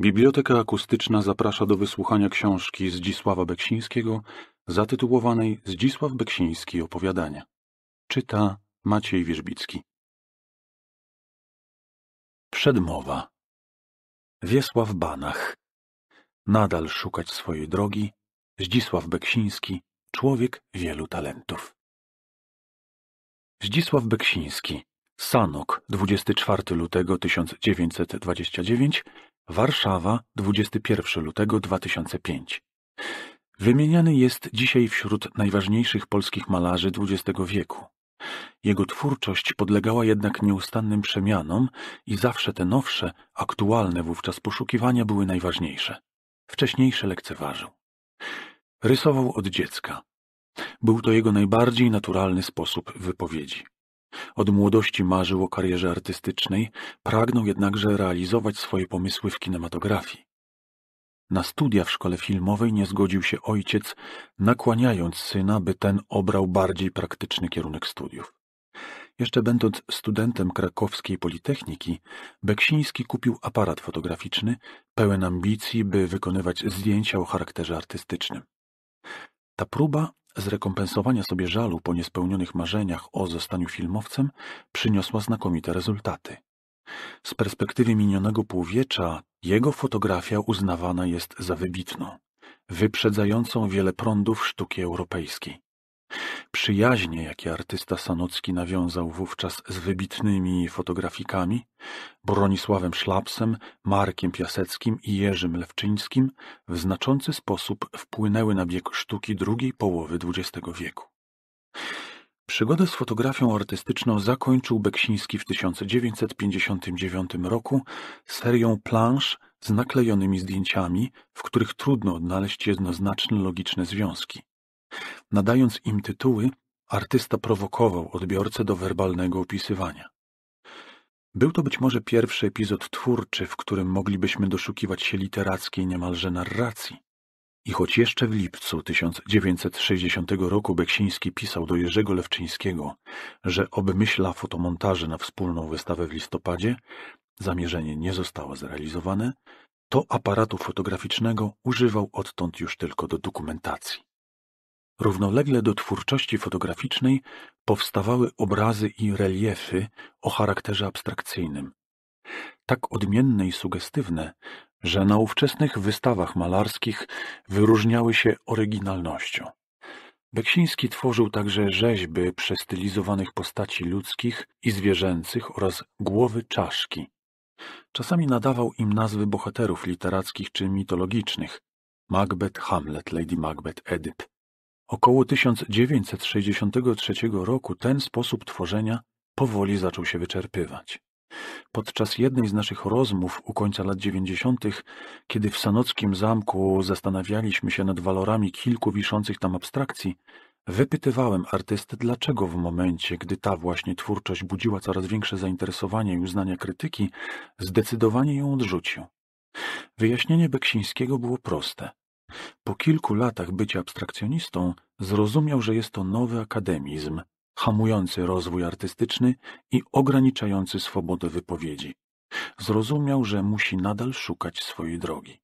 Biblioteka Akustyczna zaprasza do wysłuchania książki Zdzisława Beksińskiego zatytułowanej Zdzisław Beksiński opowiadania. Czyta Maciej Wierzbicki. Przedmowa Wiesław Banach Nadal szukać swojej drogi Zdzisław Beksiński Człowiek wielu talentów Zdzisław Beksiński Sanok 24 lutego 1929, Warszawa 21 lutego 2005. Wymieniany jest dzisiaj wśród najważniejszych polskich malarzy XX wieku. Jego twórczość podlegała jednak nieustannym przemianom i zawsze te nowsze, aktualne wówczas poszukiwania były najważniejsze. Wcześniejsze lekceważył. Rysował od dziecka. Był to jego najbardziej naturalny sposób wypowiedzi. Od młodości marzył o karierze artystycznej, pragnął jednakże realizować swoje pomysły w kinematografii. Na studia w szkole filmowej nie zgodził się ojciec, nakłaniając syna, by ten obrał bardziej praktyczny kierunek studiów. Jeszcze będąc studentem krakowskiej Politechniki, Beksiński kupił aparat fotograficzny, pełen ambicji, by wykonywać zdjęcia o charakterze artystycznym. Ta próba zrekompensowania sobie żalu po niespełnionych marzeniach o zostaniu filmowcem przyniosła znakomite rezultaty. Z perspektywy minionego półwiecza jego fotografia uznawana jest za wybitną, wyprzedzającą wiele prądów sztuki europejskiej. Przyjaźnie, jakie artysta Sanocki nawiązał wówczas z wybitnymi fotografikami Bronisławem Szlapsem, Markiem Piaseckim i Jerzym Lewczyńskim w znaczący sposób wpłynęły na bieg sztuki drugiej połowy XX wieku. Przygodę z fotografią artystyczną zakończył Beksiński w 1959 roku serią plansz z naklejonymi zdjęciami, w których trudno odnaleźć jednoznaczne logiczne związki. Nadając im tytuły, artysta prowokował odbiorcę do werbalnego opisywania. Był to być może pierwszy epizod twórczy, w którym moglibyśmy doszukiwać się literackiej niemalże narracji. I choć jeszcze w lipcu 1960 roku Beksiński pisał do Jerzego Lewczyńskiego, że obmyśla fotomontaże na wspólną wystawę w listopadzie, zamierzenie nie zostało zrealizowane, to aparatu fotograficznego używał odtąd już tylko do dokumentacji. Równolegle do twórczości fotograficznej powstawały obrazy i reliefy o charakterze abstrakcyjnym. Tak odmienne i sugestywne, że na ówczesnych wystawach malarskich wyróżniały się oryginalnością. Beksiński tworzył także rzeźby przestylizowanych postaci ludzkich i zwierzęcych oraz głowy czaszki. Czasami nadawał im nazwy bohaterów literackich czy mitologicznych Macbeth, Hamlet, Lady Macbeth, Edyth. Około 1963 roku ten sposób tworzenia powoli zaczął się wyczerpywać. Podczas jednej z naszych rozmów u końca lat 90., kiedy w Sanockim Zamku zastanawialiśmy się nad walorami kilku wiszących tam abstrakcji, wypytywałem artystę, dlaczego w momencie, gdy ta właśnie twórczość budziła coraz większe zainteresowanie i uznania krytyki, zdecydowanie ją odrzucił. Wyjaśnienie Beksińskiego było proste. Po kilku latach bycia abstrakcjonistą zrozumiał, że jest to nowy akademizm, hamujący rozwój artystyczny i ograniczający swobodę wypowiedzi. Zrozumiał, że musi nadal szukać swojej drogi.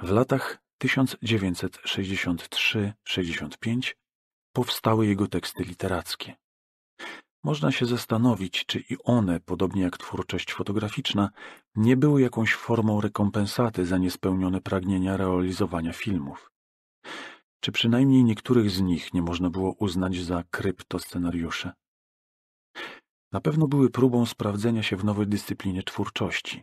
W latach 1963-65 powstały jego teksty literackie. Można się zastanowić, czy i one, podobnie jak twórczość fotograficzna, nie były jakąś formą rekompensaty za niespełnione pragnienia realizowania filmów. Czy przynajmniej niektórych z nich nie można było uznać za kryptoscenariusze? Na pewno były próbą sprawdzenia się w nowej dyscyplinie twórczości,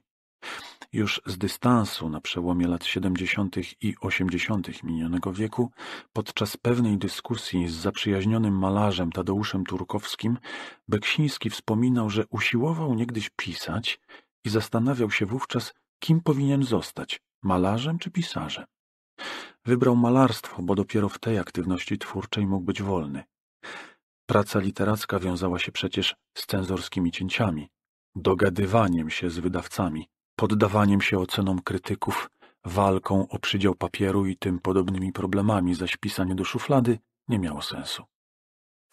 już z dystansu na przełomie lat 70. i 80. minionego wieku, podczas pewnej dyskusji z zaprzyjaźnionym malarzem Tadeuszem Turkowskim, Beksiński wspominał, że usiłował niegdyś pisać i zastanawiał się wówczas, kim powinien zostać malarzem czy pisarzem. Wybrał malarstwo, bo dopiero w tej aktywności twórczej mógł być wolny. Praca literacka wiązała się przecież z cenzorskimi cięciami, dogadywaniem się z wydawcami, poddawaniem się ocenom krytyków, walką o przydział papieru i tym podobnymi problemami, zaś pisanie do szuflady nie miało sensu.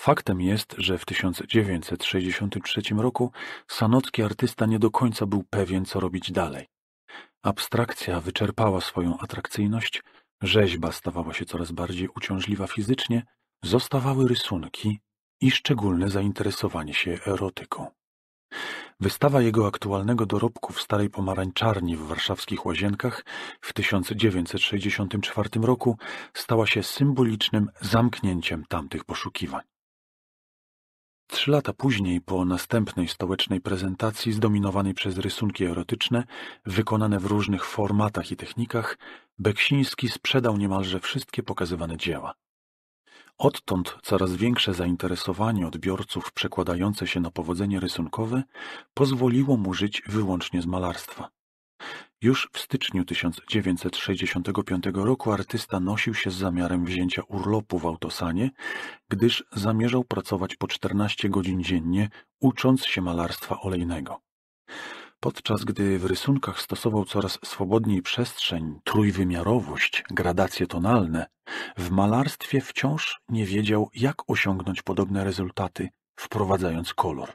Faktem jest, że w 1963 roku sanocki artysta nie do końca był pewien, co robić dalej. Abstrakcja wyczerpała swoją atrakcyjność, rzeźba stawała się coraz bardziej uciążliwa fizycznie, zostawały rysunki i szczególne zainteresowanie się erotyką. Wystawa jego aktualnego dorobku w Starej Pomarańczarni w warszawskich Łazienkach w 1964 roku stała się symbolicznym zamknięciem tamtych poszukiwań. Trzy lata później, po następnej stołecznej prezentacji zdominowanej przez rysunki erotyczne, wykonane w różnych formatach i technikach, Beksiński sprzedał niemalże wszystkie pokazywane dzieła. Odtąd coraz większe zainteresowanie odbiorców przekładające się na powodzenie rysunkowe pozwoliło mu żyć wyłącznie z malarstwa. Już w styczniu 1965 roku artysta nosił się z zamiarem wzięcia urlopu w autosanie, gdyż zamierzał pracować po 14 godzin dziennie, ucząc się malarstwa olejnego. Podczas gdy w rysunkach stosował coraz swobodniej przestrzeń, trójwymiarowość, gradacje tonalne, w malarstwie wciąż nie wiedział, jak osiągnąć podobne rezultaty, wprowadzając kolor.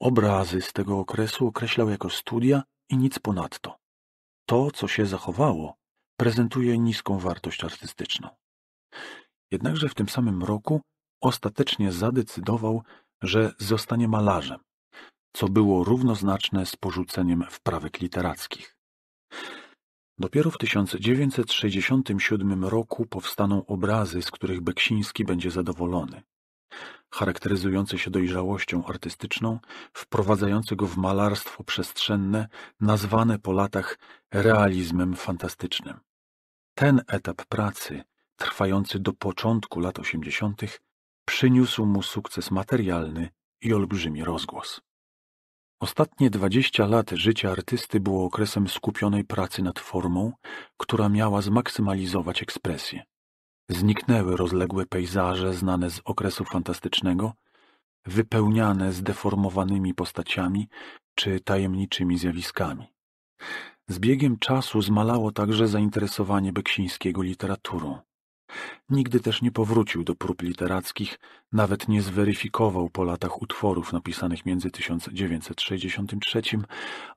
Obrazy z tego okresu określał jako studia i nic ponadto. To, co się zachowało, prezentuje niską wartość artystyczną. Jednakże w tym samym roku ostatecznie zadecydował, że zostanie malarzem co było równoznaczne z porzuceniem wprawek literackich. Dopiero w 1967 roku powstaną obrazy, z których Beksiński będzie zadowolony. charakteryzujące się dojrzałością artystyczną, wprowadzające go w malarstwo przestrzenne, nazwane po latach realizmem fantastycznym. Ten etap pracy, trwający do początku lat 80., przyniósł mu sukces materialny i olbrzymi rozgłos. Ostatnie dwadzieścia lat życia artysty było okresem skupionej pracy nad formą, która miała zmaksymalizować ekspresję. Zniknęły rozległe pejzaże znane z okresu fantastycznego, wypełniane zdeformowanymi postaciami czy tajemniczymi zjawiskami. Z biegiem czasu zmalało także zainteresowanie Beksińskiego literaturą. Nigdy też nie powrócił do prób literackich, nawet nie zweryfikował po latach utworów napisanych między 1963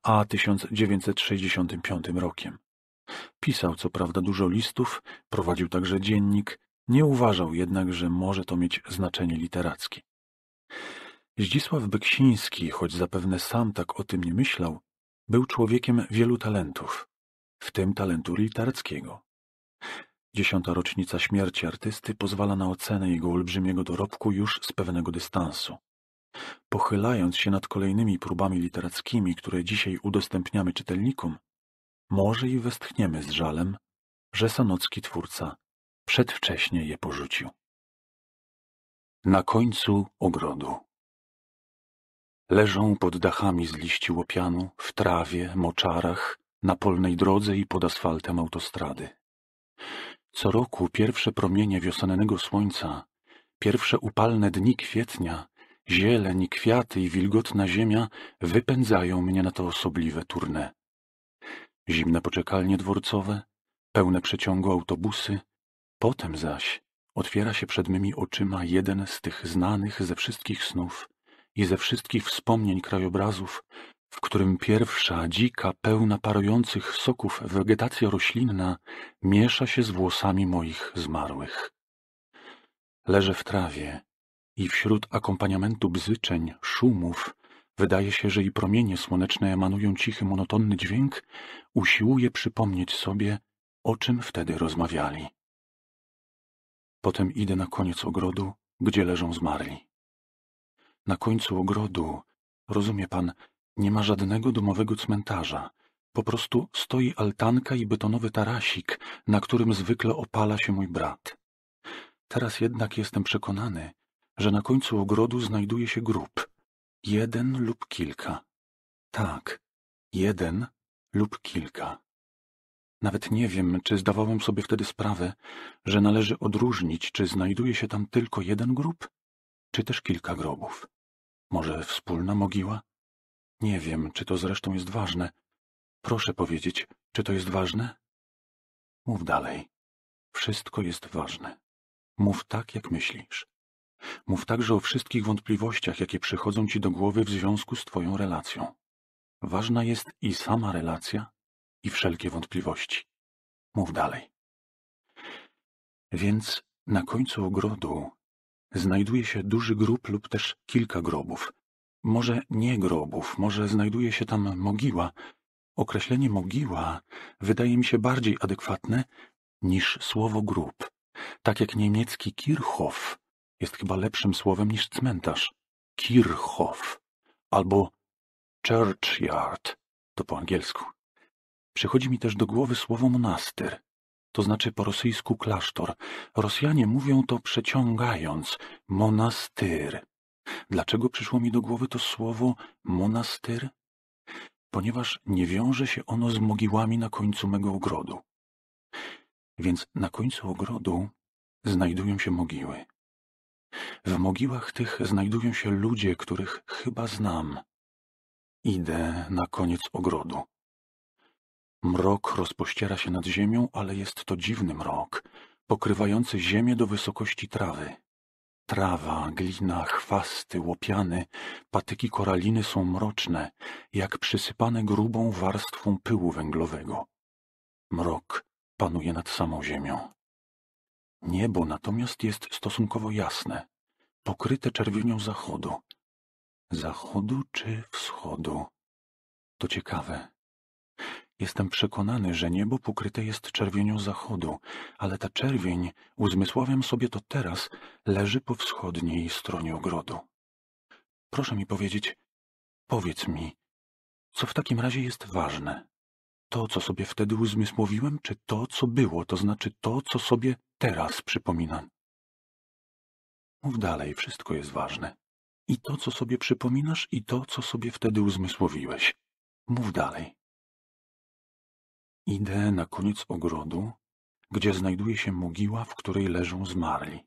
a 1965 rokiem. Pisał co prawda dużo listów, prowadził także dziennik, nie uważał jednak, że może to mieć znaczenie literackie. Zdzisław Beksiński, choć zapewne sam tak o tym nie myślał, był człowiekiem wielu talentów, w tym talentu literackiego. Dziesiąta rocznica śmierci artysty pozwala na ocenę jego olbrzymiego dorobku już z pewnego dystansu. Pochylając się nad kolejnymi próbami literackimi, które dzisiaj udostępniamy czytelnikom, może i westchniemy z żalem, że sanocki twórca przedwcześnie je porzucił. Na końcu ogrodu. Leżą pod dachami z liści łopianu, w trawie, moczarach, na polnej drodze i pod asfaltem autostrady. Co roku pierwsze promienie wiosennego słońca, pierwsze upalne dni kwietnia, zieleń, kwiaty i wilgotna ziemia wypędzają mnie na to osobliwe tournée. Zimne poczekalnie dworcowe, pełne przeciągu autobusy, potem zaś otwiera się przed mymi oczyma jeden z tych znanych ze wszystkich snów i ze wszystkich wspomnień krajobrazów, w którym pierwsza dzika, pełna parujących soków wegetacja roślinna miesza się z włosami moich zmarłych. Leżę w trawie i wśród akompaniamentu bzyczeń, szumów, wydaje się, że i promienie słoneczne emanują cichy, monotonny dźwięk, usiłuję przypomnieć sobie, o czym wtedy rozmawiali. Potem idę na koniec ogrodu, gdzie leżą zmarli. Na końcu ogrodu, rozumie pan, nie ma żadnego domowego cmentarza. Po prostu stoi altanka i betonowy tarasik, na którym zwykle opala się mój brat. Teraz jednak jestem przekonany, że na końcu ogrodu znajduje się grób. Jeden lub kilka. Tak, jeden lub kilka. Nawet nie wiem, czy zdawałem sobie wtedy sprawę, że należy odróżnić, czy znajduje się tam tylko jeden grób, czy też kilka grobów. Może wspólna mogiła? Nie wiem, czy to zresztą jest ważne. Proszę powiedzieć, czy to jest ważne? Mów dalej. Wszystko jest ważne. Mów tak, jak myślisz. Mów także o wszystkich wątpliwościach, jakie przychodzą ci do głowy w związku z twoją relacją. Ważna jest i sama relacja, i wszelkie wątpliwości. Mów dalej. Więc na końcu ogrodu znajduje się duży grób lub też kilka grobów, może nie grobów, może znajduje się tam mogiła. Określenie mogiła wydaje mi się bardziej adekwatne niż słowo grób. Tak jak niemiecki Kirchhof jest chyba lepszym słowem niż cmentarz. Kirchhof albo churchyard to po angielsku. Przychodzi mi też do głowy słowo monastyr, to znaczy po rosyjsku klasztor. Rosjanie mówią to przeciągając monastyr. Dlaczego przyszło mi do głowy to słowo monastyr? Ponieważ nie wiąże się ono z mogiłami na końcu mego ogrodu. Więc na końcu ogrodu znajdują się mogiły. W mogiłach tych znajdują się ludzie, których chyba znam. Idę na koniec ogrodu. Mrok rozpościera się nad ziemią, ale jest to dziwny mrok, pokrywający ziemię do wysokości trawy. Trawa, glina, chwasty, łopiany, patyki koraliny są mroczne, jak przysypane grubą warstwą pyłu węglowego. Mrok panuje nad samą ziemią. Niebo natomiast jest stosunkowo jasne, pokryte czerwienią zachodu. Zachodu czy wschodu? To ciekawe. Jestem przekonany, że niebo pokryte jest czerwienią zachodu, ale ta czerwień, uzmysławiam sobie to teraz, leży po wschodniej stronie ogrodu. Proszę mi powiedzieć, powiedz mi, co w takim razie jest ważne? To, co sobie wtedy uzmysłowiłem, czy to, co było, to znaczy to, co sobie teraz przypominam? Mów dalej, wszystko jest ważne. I to, co sobie przypominasz, i to, co sobie wtedy uzmysłowiłeś. Mów dalej. Idę na koniec ogrodu, gdzie znajduje się mogiła, w której leżą zmarli.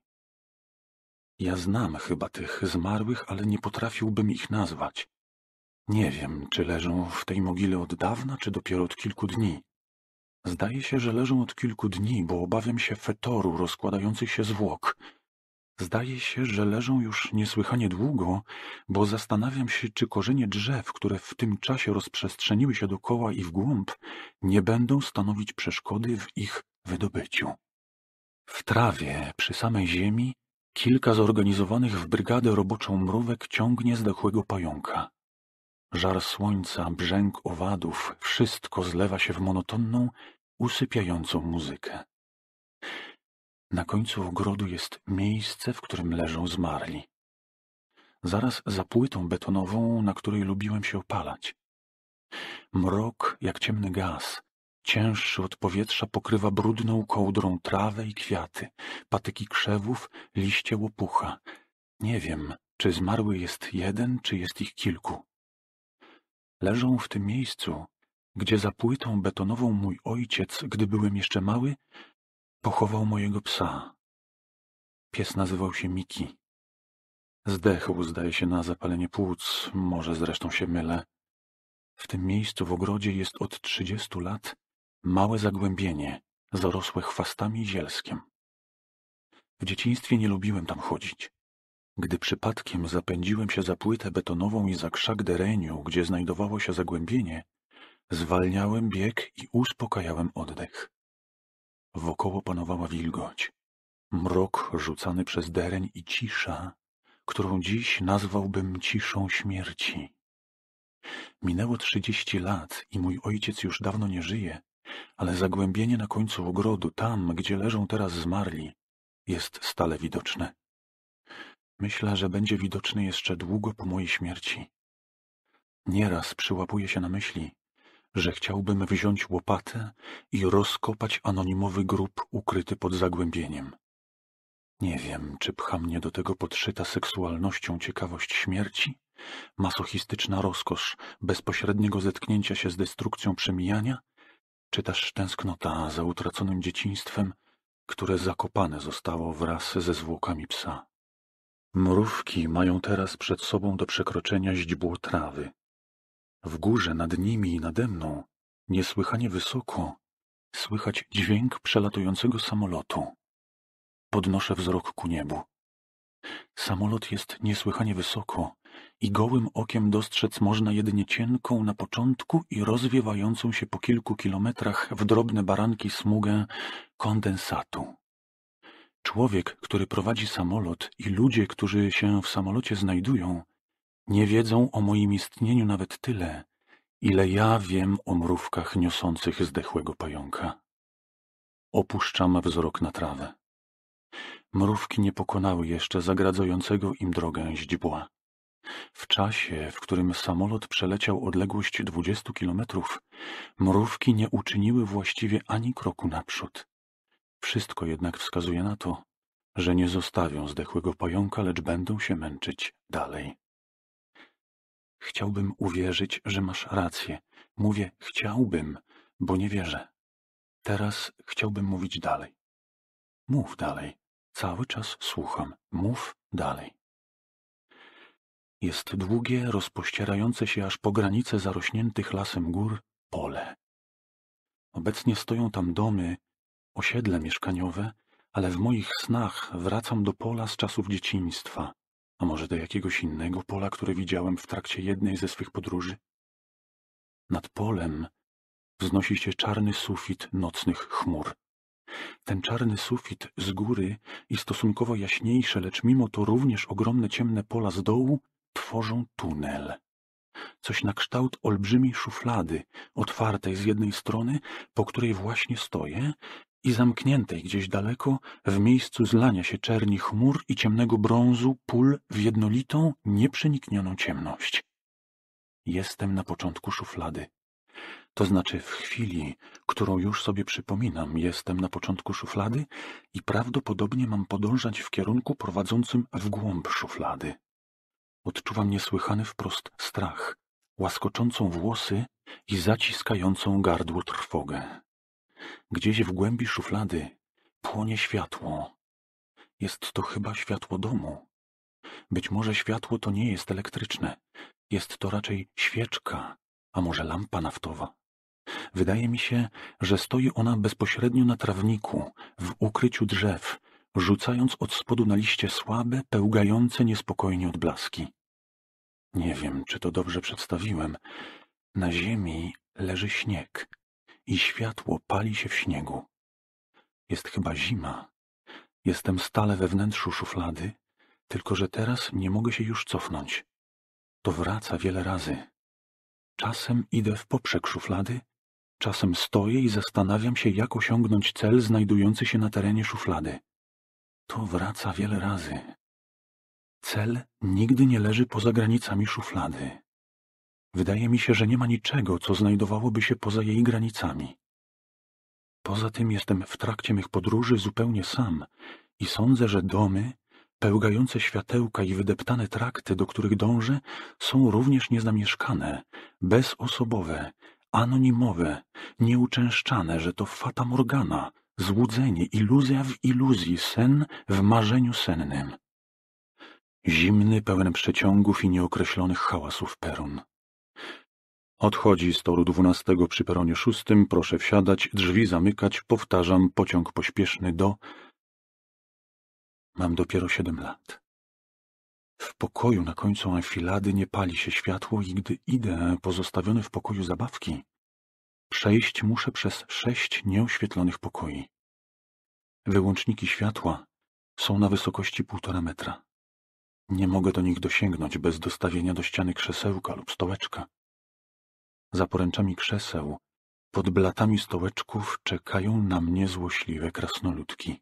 Ja znam chyba tych zmarłych, ale nie potrafiłbym ich nazwać. Nie wiem, czy leżą w tej mogile od dawna, czy dopiero od kilku dni. Zdaje się, że leżą od kilku dni, bo obawiam się fetoru rozkładających się zwłok. Zdaje się, że leżą już niesłychanie długo, bo zastanawiam się, czy korzenie drzew, które w tym czasie rozprzestrzeniły się dokoła i w głąb, nie będą stanowić przeszkody w ich wydobyciu. W trawie, przy samej ziemi, kilka zorganizowanych w brygadę roboczą mrówek ciągnie zdechłego pająka. Żar słońca, brzęk owadów, wszystko zlewa się w monotonną, usypiającą muzykę. Na końcu ogrodu jest miejsce, w którym leżą zmarli. Zaraz za płytą betonową, na której lubiłem się opalać. Mrok, jak ciemny gaz, cięższy od powietrza, pokrywa brudną kołdrą trawę i kwiaty, patyki krzewów, liście łopucha. Nie wiem, czy zmarły jest jeden, czy jest ich kilku. Leżą w tym miejscu, gdzie za płytą betonową mój ojciec, gdy byłem jeszcze mały, Pochował mojego psa. Pies nazywał się Miki. Zdechł, zdaje się, na zapalenie płuc, może zresztą się mylę. W tym miejscu w ogrodzie jest od trzydziestu lat małe zagłębienie, zarosłe chwastami i zielskiem. W dzieciństwie nie lubiłem tam chodzić. Gdy przypadkiem zapędziłem się za płytę betonową i za krzak dereniu, gdzie znajdowało się zagłębienie, zwalniałem bieg i uspokajałem oddech. Wokoło panowała wilgoć. Mrok rzucany przez dereń i cisza, którą dziś nazwałbym ciszą śmierci. Minęło trzydzieści lat i mój ojciec już dawno nie żyje, ale zagłębienie na końcu ogrodu, tam, gdzie leżą teraz zmarli, jest stale widoczne. Myślę, że będzie widoczny jeszcze długo po mojej śmierci. Nieraz przyłapuję się na myśli, że chciałbym wziąć łopatę i rozkopać anonimowy grób ukryty pod zagłębieniem. Nie wiem, czy pcha mnie do tego podszyta seksualnością ciekawość śmierci, masochistyczna rozkosz bezpośredniego zetknięcia się z destrukcją przemijania, czy też tęsknota za utraconym dzieciństwem, które zakopane zostało wraz ze zwłokami psa. Mrówki mają teraz przed sobą do przekroczenia źdźbło trawy, w górze nad nimi i nade mną, niesłychanie wysoko, słychać dźwięk przelatującego samolotu. Podnoszę wzrok ku niebu. Samolot jest niesłychanie wysoko i gołym okiem dostrzec można jedynie cienką na początku i rozwiewającą się po kilku kilometrach w drobne baranki smugę kondensatu. Człowiek, który prowadzi samolot i ludzie, którzy się w samolocie znajdują, nie wiedzą o moim istnieniu nawet tyle, ile ja wiem o mrówkach niosących zdechłego pająka. Opuszczam wzrok na trawę. Mrówki nie pokonały jeszcze zagradzającego im drogę źdźbła. W czasie, w którym samolot przeleciał odległość dwudziestu kilometrów, mrówki nie uczyniły właściwie ani kroku naprzód. Wszystko jednak wskazuje na to, że nie zostawią zdechłego pająka, lecz będą się męczyć dalej. Chciałbym uwierzyć, że masz rację. Mówię chciałbym, bo nie wierzę. Teraz chciałbym mówić dalej. Mów dalej. Cały czas słucham. Mów dalej. Jest długie, rozpościerające się aż po granice zarośniętych lasem gór pole. Obecnie stoją tam domy, osiedle mieszkaniowe, ale w moich snach wracam do pola z czasów dzieciństwa. A może do jakiegoś innego pola, które widziałem w trakcie jednej ze swych podróży? Nad polem wznosi się czarny sufit nocnych chmur. Ten czarny sufit z góry i stosunkowo jaśniejsze, lecz mimo to również ogromne ciemne pola z dołu tworzą tunel. Coś na kształt olbrzymiej szuflady, otwartej z jednej strony, po której właśnie stoję, i zamkniętej gdzieś daleko, w miejscu zlania się czerni chmur i ciemnego brązu pól w jednolitą, nieprzeniknioną ciemność. Jestem na początku szuflady. To znaczy w chwili, którą już sobie przypominam, jestem na początku szuflady i prawdopodobnie mam podążać w kierunku prowadzącym w głąb szuflady. Odczuwam niesłychany wprost strach, łaskoczącą włosy i zaciskającą gardło trwogę. Gdzieś w głębi szuflady płonie światło. Jest to chyba światło domu. Być może światło to nie jest elektryczne. Jest to raczej świeczka, a może lampa naftowa. Wydaje mi się, że stoi ona bezpośrednio na trawniku, w ukryciu drzew, rzucając od spodu na liście słabe, pełgające niespokojnie odblaski. Nie wiem, czy to dobrze przedstawiłem. Na ziemi leży śnieg, i światło pali się w śniegu. Jest chyba zima. Jestem stale we wnętrzu szuflady, tylko że teraz nie mogę się już cofnąć. To wraca wiele razy. Czasem idę w poprzek szuflady, czasem stoję i zastanawiam się, jak osiągnąć cel znajdujący się na terenie szuflady. To wraca wiele razy. Cel nigdy nie leży poza granicami szuflady. Wydaje mi się, że nie ma niczego, co znajdowałoby się poza jej granicami. Poza tym jestem w trakcie mych podróży zupełnie sam i sądzę, że domy, pełgające światełka i wydeptane trakty, do których dążę, są również niezamieszkane, bezosobowe, anonimowe, nieuczęszczane, że to fata morgana, złudzenie, iluzja w iluzji, sen w marzeniu sennym. Zimny, pełen przeciągów i nieokreślonych hałasów peron. Odchodzi z toru dwunastego przy peronie szóstym, proszę wsiadać, drzwi zamykać, powtarzam, pociąg pośpieszny do... Mam dopiero siedem lat. W pokoju na końcu anfilady nie pali się światło i gdy idę, pozostawiony w pokoju zabawki, przejść muszę przez sześć nieoświetlonych pokoi. Wyłączniki światła są na wysokości półtora metra. Nie mogę do nich dosięgnąć bez dostawienia do ściany krzesełka lub stołeczka za poręczami krzeseł, pod blatami stołeczków czekają na mnie złośliwe krasnoludki.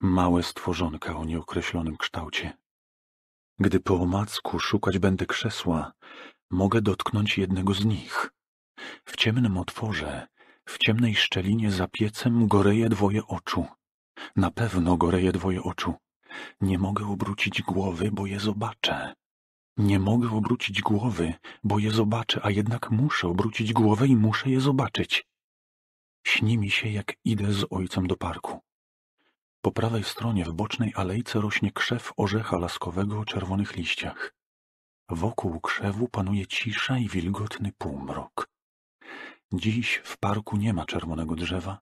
Małe stworzonka o nieokreślonym kształcie. Gdy po omacku szukać będę krzesła, mogę dotknąć jednego z nich. W ciemnym otworze, w ciemnej szczelinie za piecem goreje dwoje oczu. Na pewno goreje dwoje oczu. Nie mogę obrócić głowy, bo je zobaczę. Nie mogę obrócić głowy, bo je zobaczę, a jednak muszę obrócić głowę i muszę je zobaczyć. Śni mi się, jak idę z ojcem do parku. Po prawej stronie w bocznej alejce rośnie krzew orzecha laskowego o czerwonych liściach. Wokół krzewu panuje cisza i wilgotny półmrok. Dziś w parku nie ma czerwonego drzewa.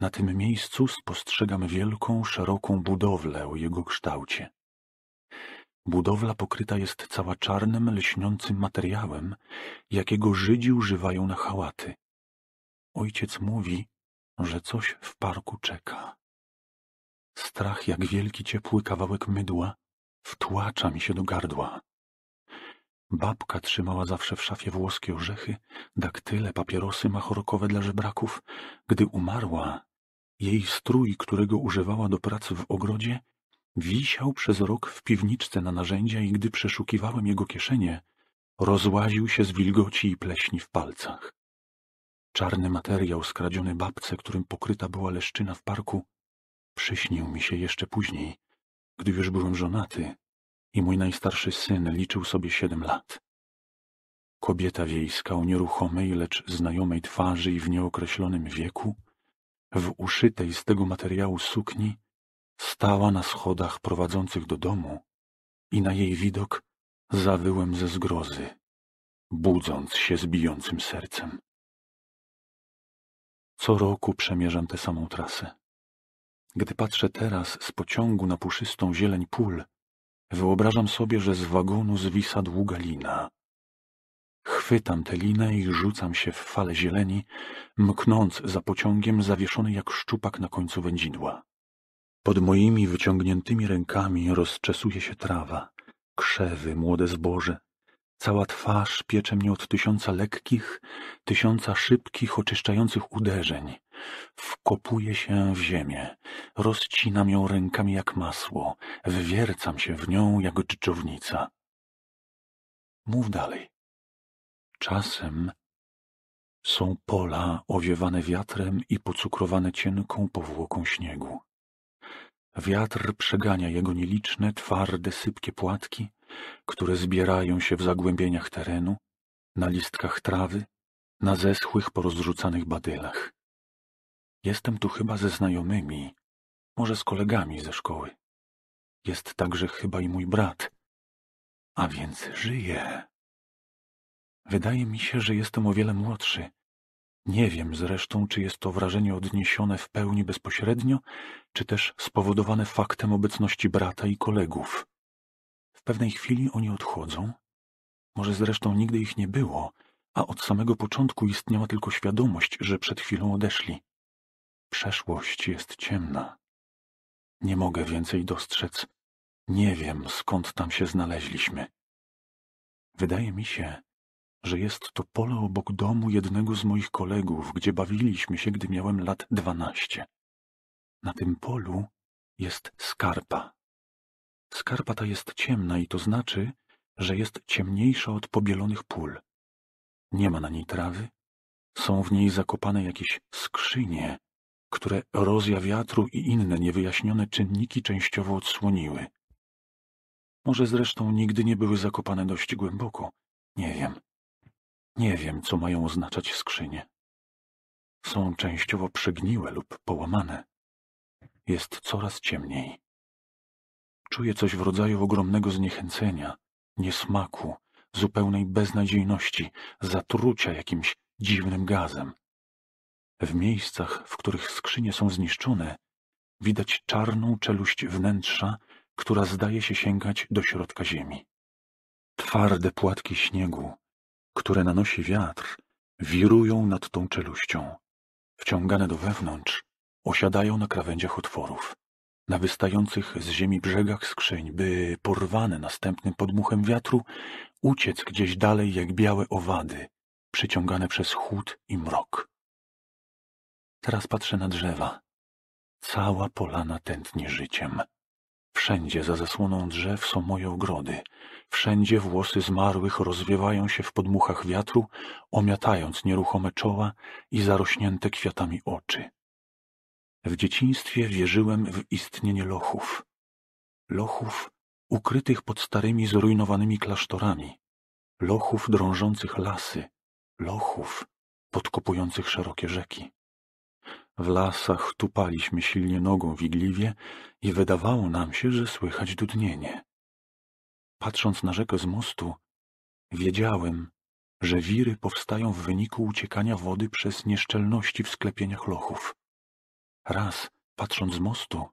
Na tym miejscu spostrzegam wielką, szeroką budowlę o jego kształcie. Budowla pokryta jest cała czarnym, lśniącym materiałem, jakiego Żydzi używają na hałaty. Ojciec mówi, że coś w parku czeka. Strach, jak wielki ciepły kawałek mydła, wtłacza mi się do gardła. Babka trzymała zawsze w szafie włoskie orzechy, daktyle, papierosy machorkowe dla żebraków. Gdy umarła, jej strój, którego używała do pracy w ogrodzie, Wisiał przez rok w piwniczce na narzędzia i gdy przeszukiwałem jego kieszenie, rozłaził się z wilgoci i pleśni w palcach. Czarny materiał skradziony babce, którym pokryta była leszczyna w parku, przyśnił mi się jeszcze później, gdy już byłem żonaty i mój najstarszy syn liczył sobie siedem lat. Kobieta wiejska o nieruchomej, lecz znajomej twarzy i w nieokreślonym wieku, w uszytej z tego materiału sukni, Stała na schodach prowadzących do domu i na jej widok zawyłem ze zgrozy, budząc się z bijącym sercem. Co roku przemierzam tę samą trasę. Gdy patrzę teraz z pociągu na puszystą zieleń pól, wyobrażam sobie, że z wagonu zwisa długa lina. Chwytam tę linę i rzucam się w fale zieleni, mknąc za pociągiem zawieszony jak szczupak na końcu wędzidła. Pod moimi wyciągniętymi rękami rozczesuje się trawa, krzewy, młode zboże. Cała twarz piecze mnie od tysiąca lekkich, tysiąca szybkich, oczyszczających uderzeń. Wkopuję się w ziemię, rozcinam ją rękami jak masło, wywiercam się w nią jak dżdżownica. Mów dalej. Czasem są pola owiewane wiatrem i pocukrowane cienką powłoką śniegu. Wiatr przegania jego nieliczne, twarde, sypkie płatki, które zbierają się w zagłębieniach terenu, na listkach trawy, na zeschłych, porozrzucanych badylach. Jestem tu chyba ze znajomymi, może z kolegami ze szkoły. Jest także chyba i mój brat. A więc żyje. Wydaje mi się, że jestem o wiele młodszy, nie wiem zresztą, czy jest to wrażenie odniesione w pełni bezpośrednio, czy też spowodowane faktem obecności brata i kolegów. W pewnej chwili oni odchodzą. Może zresztą nigdy ich nie było, a od samego początku istniała tylko świadomość, że przed chwilą odeszli. Przeszłość jest ciemna. Nie mogę więcej dostrzec. Nie wiem, skąd tam się znaleźliśmy. Wydaje mi się, że jest to pole obok domu jednego z moich kolegów, gdzie bawiliśmy się, gdy miałem lat dwanaście. Na tym polu jest skarpa. Skarpa ta jest ciemna i to znaczy, że jest ciemniejsza od pobielonych pól. Nie ma na niej trawy, są w niej zakopane jakieś skrzynie, które erozja wiatru i inne niewyjaśnione czynniki częściowo odsłoniły. Może zresztą nigdy nie były zakopane dość głęboko, nie wiem. Nie wiem, co mają oznaczać skrzynie. Są częściowo przegniłe lub połamane. Jest coraz ciemniej. Czuję coś w rodzaju ogromnego zniechęcenia, niesmaku, zupełnej beznadziejności, zatrucia jakimś dziwnym gazem. W miejscach, w których skrzynie są zniszczone, widać czarną czeluść wnętrza, która zdaje się sięgać do środka ziemi. Twarde płatki śniegu które nanosi wiatr, wirują nad tą czeluścią. Wciągane do wewnątrz, osiadają na krawędziach otworów, na wystających z ziemi brzegach skrzyń, by porwane następnym podmuchem wiatru uciec gdzieś dalej jak białe owady, przyciągane przez chłód i mrok. Teraz patrzę na drzewa. Cała polana tętni życiem. Wszędzie za zasłoną drzew są moje ogrody. Wszędzie włosy zmarłych rozwiewają się w podmuchach wiatru, omiatając nieruchome czoła i zarośnięte kwiatami oczy. W dzieciństwie wierzyłem w istnienie lochów. Lochów ukrytych pod starymi zrujnowanymi klasztorami. Lochów drążących lasy. Lochów podkopujących szerokie rzeki. W lasach tupaliśmy silnie nogą wigliwie i wydawało nam się, że słychać dudnienie. Patrząc na rzekę z mostu, wiedziałem, że wiry powstają w wyniku uciekania wody przez nieszczelności w sklepieniach lochów. Raz, patrząc z mostu,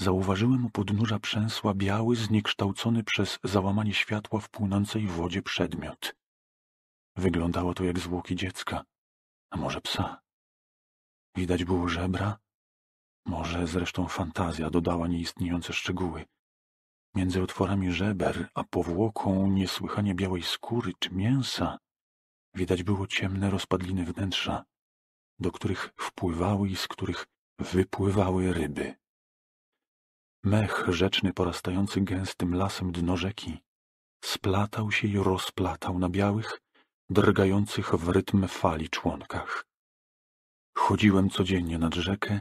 zauważyłem u podnóża przęsła biały, zniekształcony przez załamanie światła w płynącej wodzie przedmiot. Wyglądało to jak zwłoki dziecka, a może psa. Widać było żebra? Może zresztą fantazja dodała nieistniejące szczegóły. Między otworami żeber a powłoką niesłychanie białej skóry czy mięsa widać było ciemne rozpadliny wnętrza, do których wpływały i z których wypływały ryby. Mech rzeczny porastający gęstym lasem dno rzeki splatał się i rozplatał na białych, drgających w rytm fali członkach. Chodziłem codziennie nad rzekę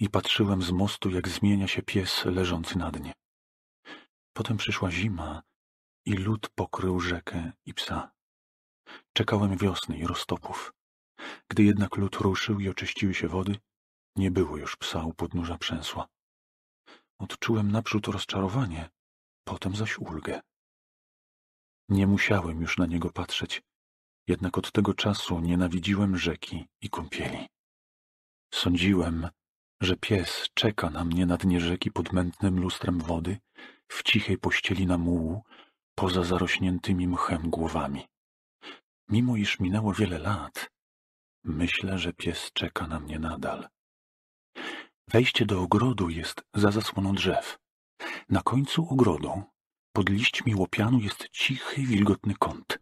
i patrzyłem z mostu, jak zmienia się pies leżący na dnie. Potem przyszła zima i lód pokrył rzekę i psa. Czekałem wiosny i roztopów. Gdy jednak lód ruszył i oczyściły się wody, nie było już psa u podnóża przęsła. Odczułem naprzód rozczarowanie, potem zaś ulgę. Nie musiałem już na niego patrzeć, jednak od tego czasu nienawidziłem rzeki i kąpieli. Sądziłem, że pies czeka na mnie na dnie rzeki pod mętnym lustrem wody, w cichej pościeli na mułu, poza zarośniętymi mchem głowami. Mimo iż minęło wiele lat, myślę, że pies czeka na mnie nadal. Wejście do ogrodu jest za zasłoną drzew. Na końcu ogrodu, pod liśćmi łopianu, jest cichy, wilgotny kąt.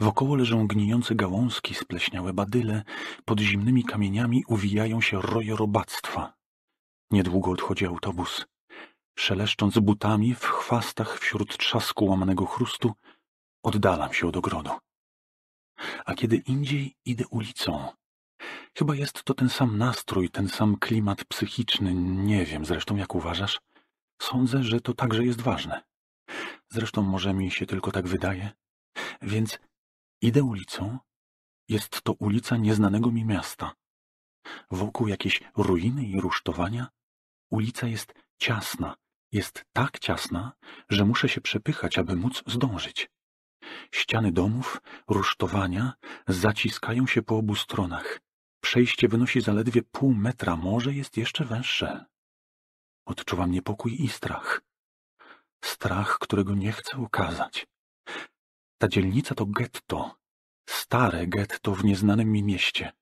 Wokoło leżą gnijące gałązki, spleśniałe badyle, pod zimnymi kamieniami uwijają się roje robactwa. Niedługo odchodzi autobus. Szeleszcząc butami w chwastach wśród trzasku łamanego chrustu, oddalam się od ogrodu. A kiedy indziej idę ulicą. Chyba jest to ten sam nastrój, ten sam klimat psychiczny, nie wiem zresztą jak uważasz. Sądzę, że to także jest ważne. Zresztą może mi się tylko tak wydaje. Więc Idę ulicą. Jest to ulica nieznanego mi miasta. Wokół jakieś ruiny i rusztowania. Ulica jest ciasna. Jest tak ciasna, że muszę się przepychać, aby móc zdążyć. Ściany domów, rusztowania zaciskają się po obu stronach. Przejście wynosi zaledwie pół metra, może jest jeszcze węższe. Odczuwam niepokój i strach. Strach, którego nie chcę ukazać. Ta dzielnica to getto. Stare getto w nieznanym mi mieście.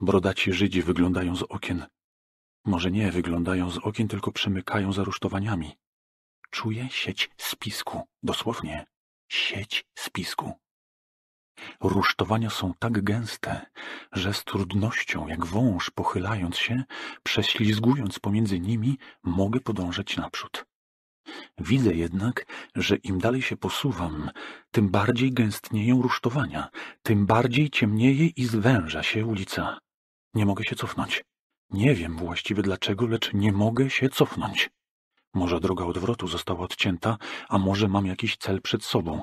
Brodaci Żydzi wyglądają z okien. Może nie wyglądają z okien, tylko przemykają za rusztowaniami. Czuję sieć spisku, dosłownie. Sieć spisku. Rusztowania są tak gęste, że z trudnością, jak wąż pochylając się, prześlizgując pomiędzy nimi, mogę podążać naprzód. Widzę jednak, że im dalej się posuwam, tym bardziej gęstnieją rusztowania, tym bardziej ciemnieje i zwęża się ulica. Nie mogę się cofnąć. Nie wiem właściwie dlaczego, lecz nie mogę się cofnąć. Może droga odwrotu została odcięta, a może mam jakiś cel przed sobą.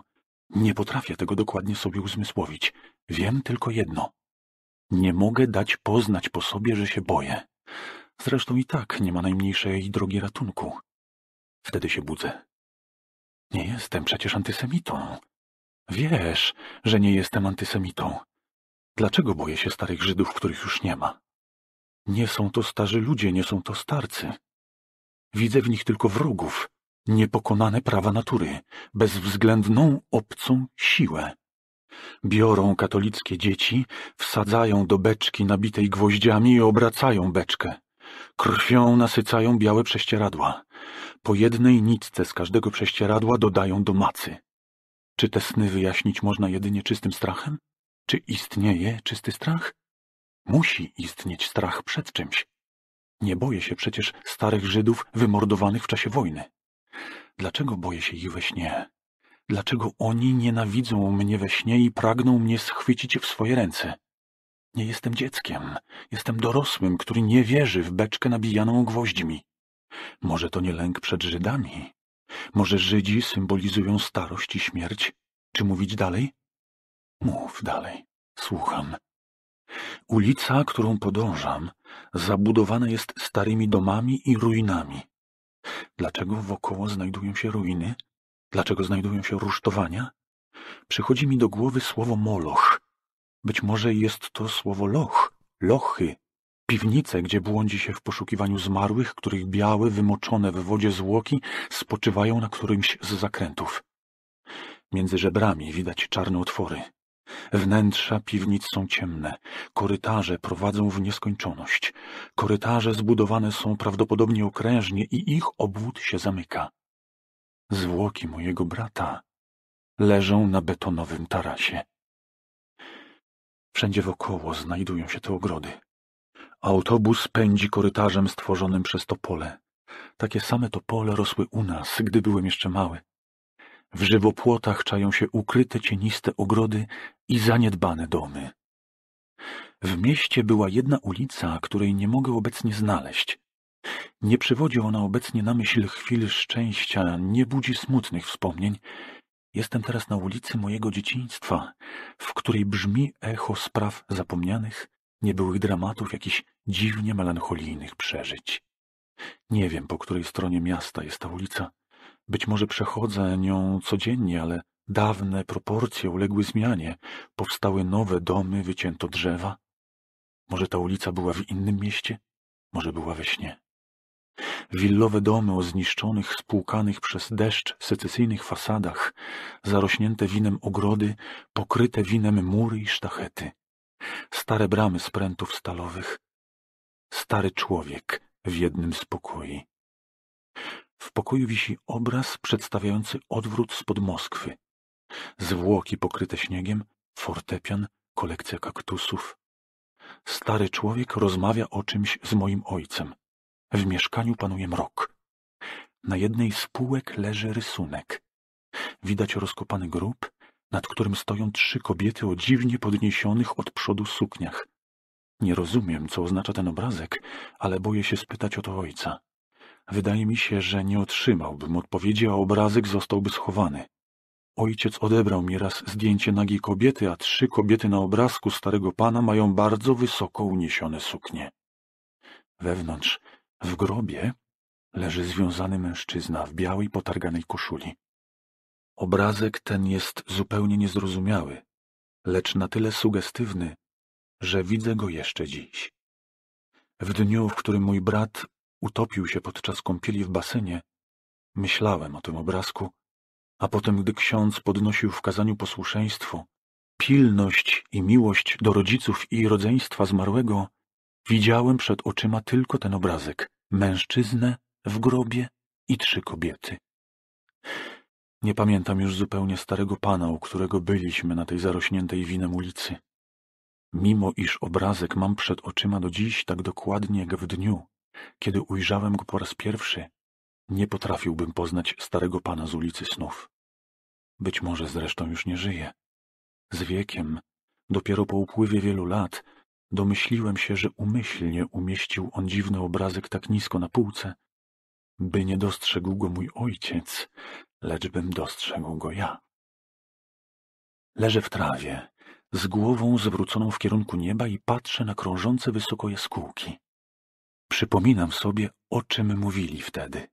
Nie potrafię tego dokładnie sobie uzmysłowić. Wiem tylko jedno. Nie mogę dać poznać po sobie, że się boję. Zresztą i tak nie ma najmniejszej drogi ratunku. Wtedy się budzę. Nie jestem przecież antysemitą. Wiesz, że nie jestem antysemitą. Dlaczego boję się starych Żydów, których już nie ma? Nie są to starzy ludzie, nie są to starcy. Widzę w nich tylko wrogów, niepokonane prawa natury, bezwzględną obcą siłę. Biorą katolickie dzieci, wsadzają do beczki nabitej gwoździami i obracają beczkę. Krwią nasycają białe prześcieradła. Po jednej nitce z każdego prześcieradła dodają do macy. Czy te sny wyjaśnić można jedynie czystym strachem? Czy istnieje czysty strach? Musi istnieć strach przed czymś. Nie boję się przecież starych Żydów wymordowanych w czasie wojny. Dlaczego boję się ich we śnie? Dlaczego oni nienawidzą mnie we śnie i pragną mnie schwycić w swoje ręce? Nie jestem dzieckiem, jestem dorosłym, który nie wierzy w beczkę nabijaną gwoździmi. Może to nie lęk przed Żydami? Może Żydzi symbolizują starość i śmierć? Czy mówić dalej? Mów dalej. Słucham. Ulica, którą podążam, zabudowana jest starymi domami i ruinami. Dlaczego wokoło znajdują się ruiny? Dlaczego znajdują się rusztowania? Przychodzi mi do głowy słowo moloch. Być może jest to słowo loch, lochy, Piwnice, gdzie błądzi się w poszukiwaniu zmarłych, których białe, wymoczone w wodzie zwłoki spoczywają na którymś z zakrętów. Między żebrami widać czarne otwory. Wnętrza piwnic są ciemne, korytarze prowadzą w nieskończoność. Korytarze zbudowane są prawdopodobnie okrężnie i ich obwód się zamyka. Zwłoki mojego brata leżą na betonowym tarasie. Wszędzie wokoło znajdują się te ogrody. Autobus pędzi korytarzem stworzonym przez to pole. Takie same topole rosły u nas, gdy byłem jeszcze mały. W żywopłotach czają się ukryte cieniste ogrody i zaniedbane domy. W mieście była jedna ulica, której nie mogę obecnie znaleźć. Nie przywodzi ona obecnie na myśl chwil szczęścia, nie budzi smutnych wspomnień. Jestem teraz na ulicy mojego dzieciństwa, w której brzmi echo spraw zapomnianych, niebyłych dramatów, jakichś dziwnie melancholijnych przeżyć. Nie wiem, po której stronie miasta jest ta ulica. Być może przechodzę nią codziennie, ale dawne proporcje uległy zmianie. Powstały nowe domy, wycięto drzewa. Może ta ulica była w innym mieście? Może była we śnie. Willowe domy o zniszczonych, spłukanych przez deszcz secesyjnych fasadach, zarośnięte winem ogrody, pokryte winem mury i sztachety. Stare bramy z prętów stalowych, stary człowiek w jednym z pokoi. W pokoju wisi obraz przedstawiający odwrót spod Moskwy. Zwłoki pokryte śniegiem, fortepian, kolekcja kaktusów. Stary człowiek rozmawia o czymś z moim ojcem. W mieszkaniu panuje mrok. Na jednej z półek leży rysunek. Widać rozkopany grób, nad którym stoją trzy kobiety o dziwnie podniesionych od przodu sukniach. Nie rozumiem, co oznacza ten obrazek, ale boję się spytać o to ojca. Wydaje mi się, że nie otrzymałbym odpowiedzi, a obrazek zostałby schowany. Ojciec odebrał mi raz zdjęcie nagiej kobiety, a trzy kobiety na obrazku starego pana mają bardzo wysoko uniesione suknie. Wewnątrz, w grobie, leży związany mężczyzna w białej potarganej koszuli. Obrazek ten jest zupełnie niezrozumiały, lecz na tyle sugestywny, że widzę go jeszcze dziś. W dniu, w którym mój brat utopił się podczas kąpieli w basenie, myślałem o tym obrazku, a potem, gdy ksiądz podnosił w kazaniu posłuszeństwo, pilność i miłość do rodziców i rodzeństwa zmarłego, widziałem przed oczyma tylko ten obrazek mężczyznę w grobie i trzy kobiety. Nie pamiętam już zupełnie starego pana, u którego byliśmy na tej zarośniętej winem ulicy mimo iż obrazek mam przed oczyma do dziś tak dokładnie jak w dniu, kiedy ujrzałem go po raz pierwszy, nie potrafiłbym poznać starego pana z ulicy snów. Być może zresztą już nie żyje. Z wiekiem, dopiero po upływie wielu lat, domyśliłem się, że umyślnie umieścił on dziwny obrazek tak nisko na półce, by nie dostrzegł go mój ojciec, lecz bym dostrzegł go ja. Leżę w trawie, z głową zwróconą w kierunku nieba i patrzę na krążące wysoko jaskółki. Przypominam sobie, o czym mówili wtedy.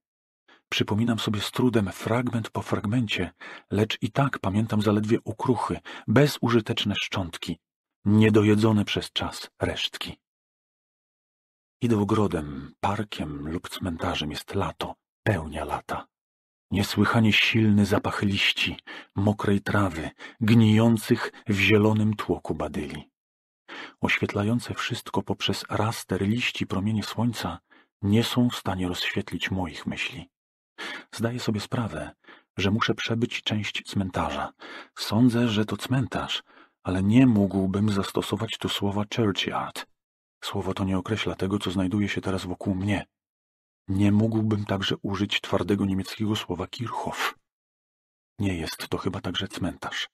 Przypominam sobie z trudem fragment po fragmencie, lecz i tak pamiętam zaledwie ukruchy, bezużyteczne szczątki, niedojedzone przez czas resztki. Idę ogrodem, parkiem lub cmentarzem, jest lato, pełnia lata. Niesłychanie silny zapach liści, mokrej trawy, gnijących w zielonym tłoku badyli. Oświetlające wszystko poprzez raster liści promienie słońca nie są w stanie rozświetlić moich myśli. Zdaję sobie sprawę, że muszę przebyć część cmentarza. Sądzę, że to cmentarz, ale nie mógłbym zastosować tu słowa churchyard. Słowo to nie określa tego, co znajduje się teraz wokół mnie. Nie mógłbym także użyć twardego niemieckiego słowa Kirchhoff. Nie jest to chyba także cmentarz.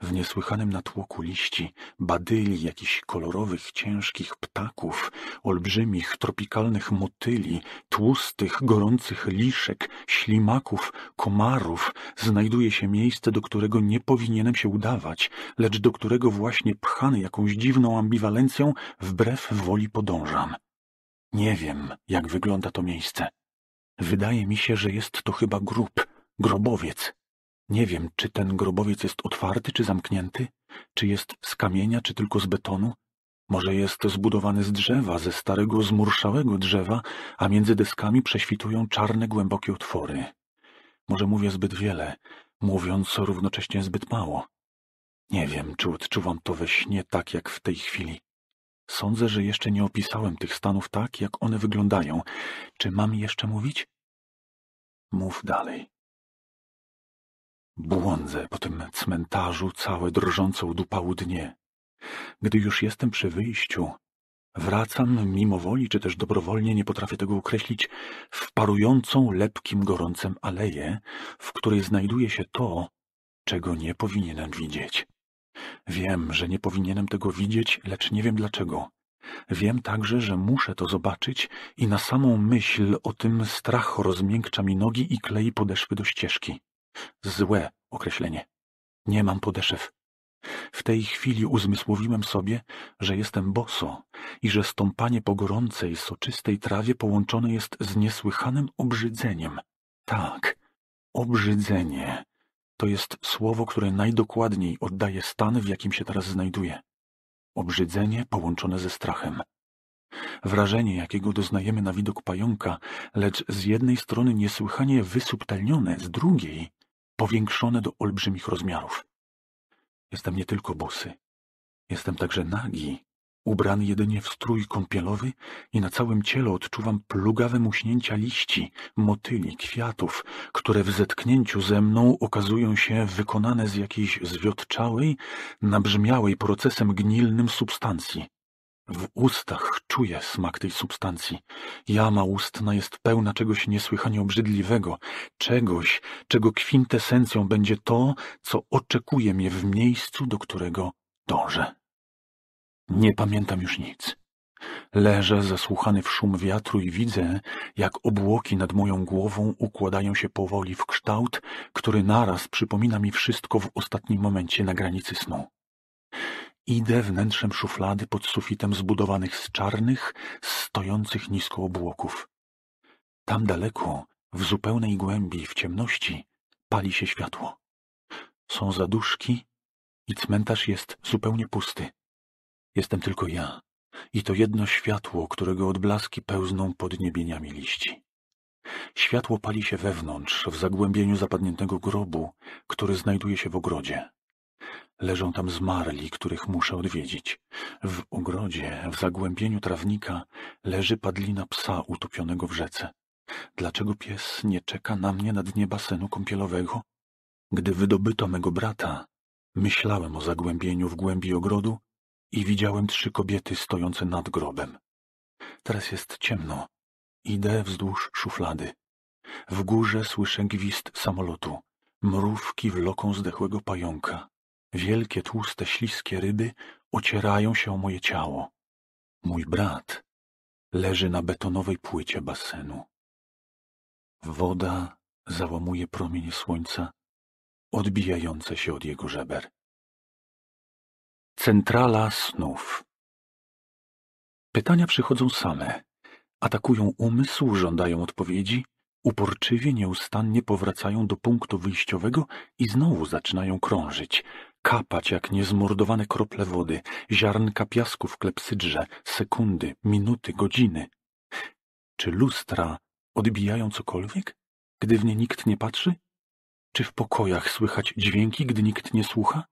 W niesłychanym natłoku liści, badyli, jakichś kolorowych, ciężkich ptaków, olbrzymich, tropikalnych motyli, tłustych, gorących liszek, ślimaków, komarów, znajduje się miejsce, do którego nie powinienem się udawać, lecz do którego właśnie pchany jakąś dziwną ambiwalencją wbrew woli podążam. Nie wiem, jak wygląda to miejsce. Wydaje mi się, że jest to chyba grób, grobowiec. Nie wiem, czy ten grobowiec jest otwarty, czy zamknięty, czy jest z kamienia, czy tylko z betonu. Może jest zbudowany z drzewa, ze starego, zmurszałego drzewa, a między deskami prześwitują czarne, głębokie otwory. Może mówię zbyt wiele, mówiąc równocześnie zbyt mało. Nie wiem, czy odczuwam to we śnie tak jak w tej chwili. Sądzę, że jeszcze nie opisałem tych stanów tak, jak one wyglądają. Czy mam jeszcze mówić? Mów dalej. Błądzę po tym cmentarzu całe drżące od upału dnie. Gdy już jestem przy wyjściu, wracam mimo woli, czy też dobrowolnie, nie potrafię tego określić, w parującą lepkim gorącem aleję, w której znajduje się to, czego nie powinienem widzieć. Wiem, że nie powinienem tego widzieć, lecz nie wiem dlaczego. Wiem także, że muszę to zobaczyć i na samą myśl o tym strach rozmiękcza mi nogi i klei podeszwy do ścieżki. Złe określenie. Nie mam podeszew. W tej chwili uzmysłowiłem sobie, że jestem boso i że stąpanie po gorącej, soczystej trawie połączone jest z niesłychanym obrzydzeniem. Tak, obrzydzenie. To jest słowo, które najdokładniej oddaje stan, w jakim się teraz znajduje. Obrzydzenie połączone ze strachem. Wrażenie, jakiego doznajemy na widok pająka, lecz z jednej strony niesłychanie wysubtelnione, z drugiej powiększone do olbrzymich rozmiarów. Jestem nie tylko bosy, jestem także nagi, ubrany jedynie w strój kąpielowy i na całym ciele odczuwam plugawe muśnięcia liści, motyli, kwiatów, które w zetknięciu ze mną okazują się wykonane z jakiejś zwiotczałej, nabrzmiałej procesem gnilnym substancji. W ustach czuję smak tej substancji. Jama ustna jest pełna czegoś niesłychanie obrzydliwego, czegoś, czego kwintesencją będzie to, co oczekuje mnie w miejscu, do którego dążę. Nie pamiętam już nic. Leżę zasłuchany w szum wiatru i widzę, jak obłoki nad moją głową układają się powoli w kształt, który naraz przypomina mi wszystko w ostatnim momencie na granicy snu. Idę wnętrzem szuflady pod sufitem zbudowanych z czarnych, stojących nisko obłoków. Tam daleko, w zupełnej głębi, w ciemności, pali się światło. Są zaduszki i cmentarz jest zupełnie pusty. Jestem tylko ja i to jedno światło, którego odblaski pełzną pod niebieniami liści. Światło pali się wewnątrz, w zagłębieniu zapadniętego grobu, który znajduje się w ogrodzie. Leżą tam zmarli, których muszę odwiedzić. W ogrodzie, w zagłębieniu trawnika, leży padlina psa utopionego w rzece. Dlaczego pies nie czeka na mnie na dnie basenu kąpielowego? Gdy wydobyto mego brata, myślałem o zagłębieniu w głębi ogrodu i widziałem trzy kobiety stojące nad grobem. Teraz jest ciemno. Idę wzdłuż szuflady. W górze słyszę gwizd samolotu. Mrówki wloką zdechłego pająka. Wielkie, tłuste, śliskie ryby ocierają się o moje ciało. Mój brat leży na betonowej płycie basenu. Woda załamuje promienie słońca, odbijające się od jego żeber. Centrala snów. Pytania przychodzą same, atakują umysł, żądają odpowiedzi, uporczywie, nieustannie powracają do punktu wyjściowego i znowu zaczynają krążyć, kapać jak niezmordowane krople wody, ziarnka piasku w klepsydrze, sekundy, minuty, godziny. Czy lustra odbijają cokolwiek, gdy w nie nikt nie patrzy? Czy w pokojach słychać dźwięki, gdy nikt nie słucha?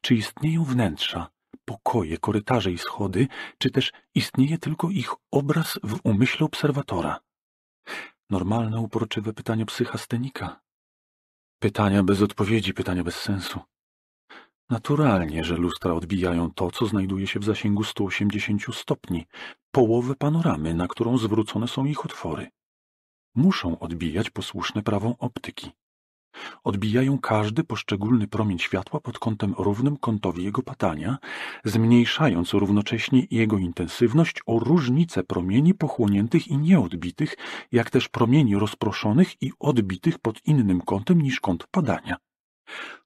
Czy istnieją wnętrza, pokoje, korytarze i schody, czy też istnieje tylko ich obraz w umyśle obserwatora? Normalne, uporczywe pytanie psychastenika. Pytania bez odpowiedzi, pytania bez sensu. Naturalnie, że lustra odbijają to, co znajduje się w zasięgu 180 stopni, połowę panoramy, na którą zwrócone są ich otwory. Muszą odbijać posłuszne prawą optyki. Odbijają każdy poszczególny promień światła pod kątem równym kątowi jego patania, zmniejszając równocześnie jego intensywność o różnicę promieni pochłoniętych i nieodbitych, jak też promieni rozproszonych i odbitych pod innym kątem niż kąt padania.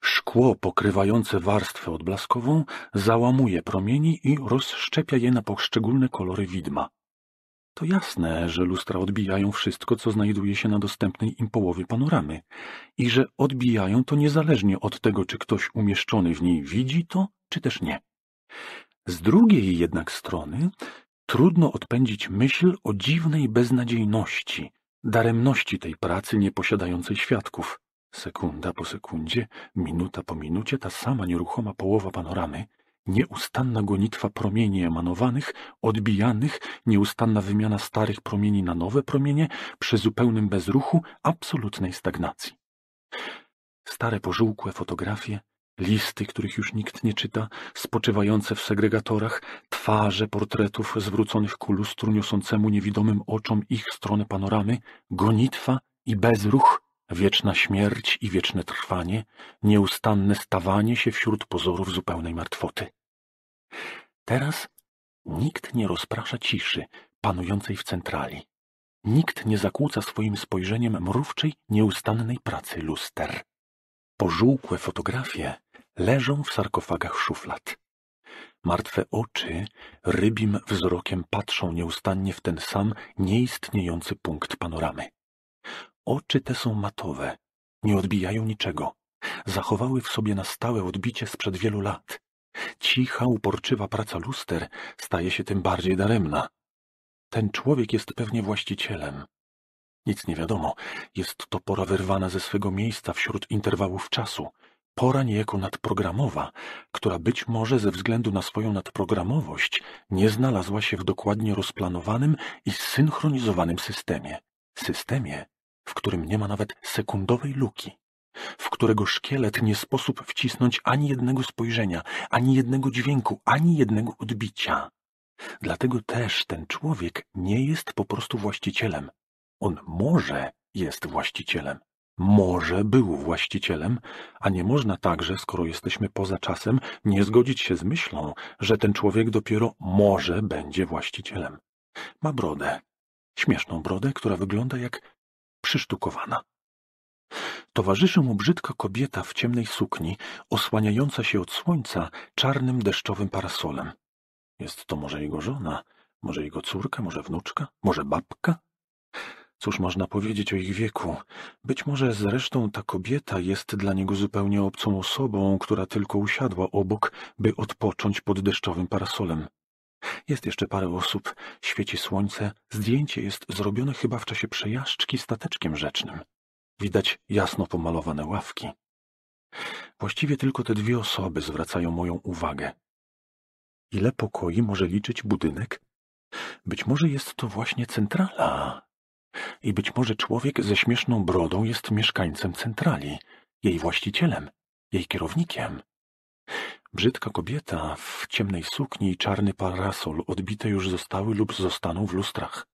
Szkło pokrywające warstwę odblaskową załamuje promieni i rozszczepia je na poszczególne kolory widma. To jasne, że lustra odbijają wszystko, co znajduje się na dostępnej im połowie panoramy i że odbijają to niezależnie od tego, czy ktoś umieszczony w niej widzi to, czy też nie. Z drugiej jednak strony trudno odpędzić myśl o dziwnej beznadziejności, daremności tej pracy nieposiadającej świadków. Sekunda po sekundzie, minuta po minucie ta sama nieruchoma połowa panoramy – Nieustanna gonitwa promieni emanowanych, odbijanych, nieustanna wymiana starych promieni na nowe promienie przy zupełnym bezruchu, absolutnej stagnacji. Stare pożółkłe fotografie, listy, których już nikt nie czyta, spoczywające w segregatorach, twarze portretów zwróconych ku lustru niosącemu niewidomym oczom ich stronę panoramy, gonitwa i bezruch, Wieczna śmierć i wieczne trwanie, nieustanne stawanie się wśród pozorów zupełnej martwoty. Teraz nikt nie rozprasza ciszy panującej w centrali. Nikt nie zakłóca swoim spojrzeniem mrówczej, nieustannej pracy luster. Pożółkłe fotografie leżą w sarkofagach szuflad. Martwe oczy rybim wzrokiem patrzą nieustannie w ten sam nieistniejący punkt panoramy. Oczy te są matowe, nie odbijają niczego. Zachowały w sobie na stałe odbicie sprzed wielu lat. Cicha, uporczywa praca luster staje się tym bardziej daremna. Ten człowiek jest pewnie właścicielem. Nic nie wiadomo, jest to pora wyrwana ze swego miejsca wśród interwałów czasu, pora niejako nadprogramowa, która być może ze względu na swoją nadprogramowość nie znalazła się w dokładnie rozplanowanym i zsynchronizowanym systemie. Systemie, w którym nie ma nawet sekundowej luki, w którego szkielet nie sposób wcisnąć ani jednego spojrzenia, ani jednego dźwięku, ani jednego odbicia. Dlatego też ten człowiek nie jest po prostu właścicielem. On może jest właścicielem. Może był właścicielem, a nie można także, skoro jesteśmy poza czasem, nie zgodzić się z myślą, że ten człowiek dopiero może będzie właścicielem. Ma brodę. Śmieszną brodę, która wygląda jak przysztukowana. Towarzyszy mu brzydka kobieta w ciemnej sukni, osłaniająca się od słońca czarnym deszczowym parasolem. Jest to może jego żona, może jego córka, może wnuczka, może babka? Cóż można powiedzieć o ich wieku? Być może zresztą ta kobieta jest dla niego zupełnie obcą osobą, która tylko usiadła obok, by odpocząć pod deszczowym parasolem. Jest jeszcze parę osób, świeci słońce, zdjęcie jest zrobione chyba w czasie przejażdżki stateczkiem rzecznym. Widać jasno pomalowane ławki. Właściwie tylko te dwie osoby zwracają moją uwagę. Ile pokoi może liczyć budynek? Być może jest to właśnie centrala. I być może człowiek ze śmieszną brodą jest mieszkańcem centrali, jej właścicielem, jej kierownikiem. Brzydka kobieta w ciemnej sukni i czarny parasol odbite już zostały lub zostaną w lustrach.